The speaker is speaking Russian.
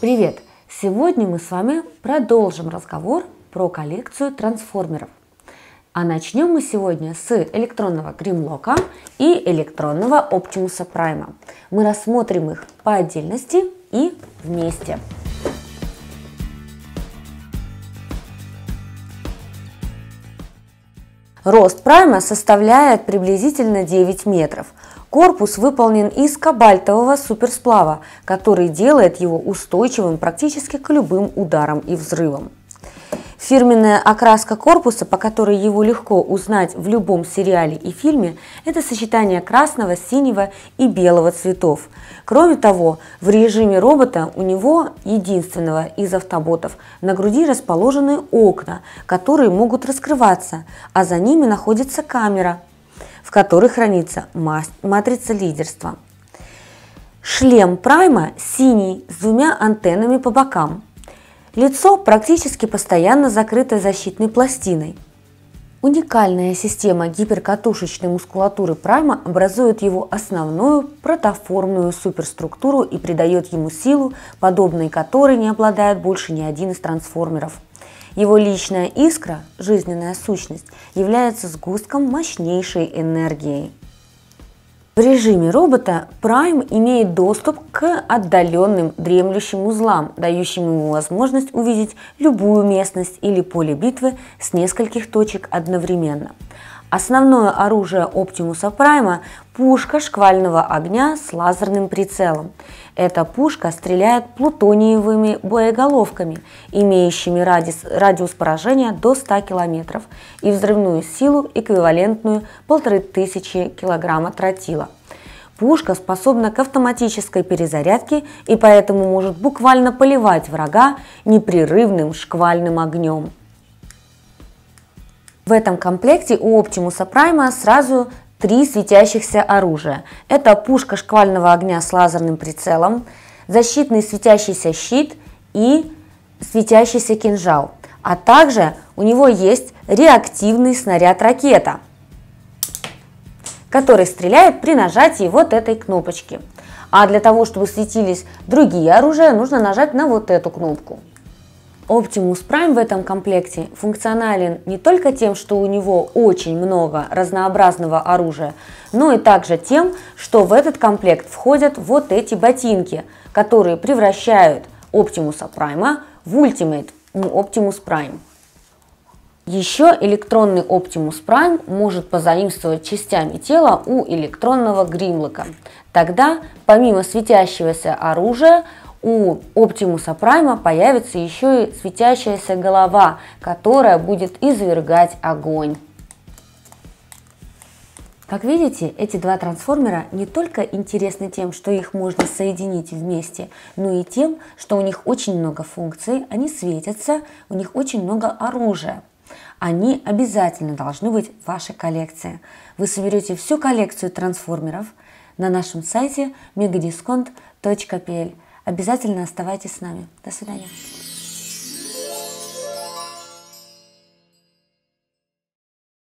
Привет! Сегодня мы с вами продолжим разговор про коллекцию трансформеров. А начнем мы сегодня с электронного Гримлока и электронного Оптимуса Прайма. Мы рассмотрим их по отдельности и вместе. Рост прайма составляет приблизительно 9 метров. Корпус выполнен из кабальтового суперсплава, который делает его устойчивым практически к любым ударам и взрывам. Фирменная окраска корпуса, по которой его легко узнать в любом сериале и фильме, это сочетание красного, синего и белого цветов. Кроме того, в режиме робота у него единственного из автоботов на груди расположены окна, которые могут раскрываться, а за ними находится камера, в которой хранится матрица лидерства. Шлем Прайма синий с двумя антеннами по бокам – Лицо практически постоянно закрыто защитной пластиной. Уникальная система гиперкатушечной мускулатуры прайма образует его основную протоформную суперструктуру и придает ему силу, подобной которой не обладает больше ни один из трансформеров. Его личная искра, жизненная сущность, является сгустком мощнейшей энергии – в режиме робота Prime имеет доступ к отдаленным дремлющим узлам, дающим ему возможность увидеть любую местность или поле битвы с нескольких точек одновременно. Основное оружие Оптимуса Прайма – пушка шквального огня с лазерным прицелом. Эта пушка стреляет плутониевыми боеголовками, имеющими радиус, радиус поражения до 100 км и взрывную силу, эквивалентную 1500 кг тротила. Пушка способна к автоматической перезарядке и поэтому может буквально поливать врага непрерывным шквальным огнем. В этом комплекте у Оптимуса Прайма сразу три светящихся оружия. Это пушка шквального огня с лазерным прицелом, защитный светящийся щит и светящийся кинжал. А также у него есть реактивный снаряд ракета, который стреляет при нажатии вот этой кнопочки. А для того, чтобы светились другие оружия, нужно нажать на вот эту кнопку. Optimus Prime в этом комплекте функционален не только тем, что у него очень много разнообразного оружия, но и также тем, что в этот комплект входят вот эти ботинки, которые превращают Optimus Prime в Ultimate ну, Optimus Prime. Еще электронный Optimus Prime может позаимствовать частями тела у электронного гримлока. Тогда, помимо светящегося оружия, у Оптимуса Прайма появится еще и светящаяся голова, которая будет извергать огонь. Как видите, эти два трансформера не только интересны тем, что их можно соединить вместе, но и тем, что у них очень много функций, они светятся, у них очень много оружия. Они обязательно должны быть в вашей коллекции. Вы соберете всю коллекцию трансформеров на нашем сайте megadiscount.pl. Обязательно оставайтесь с нами. До свидания.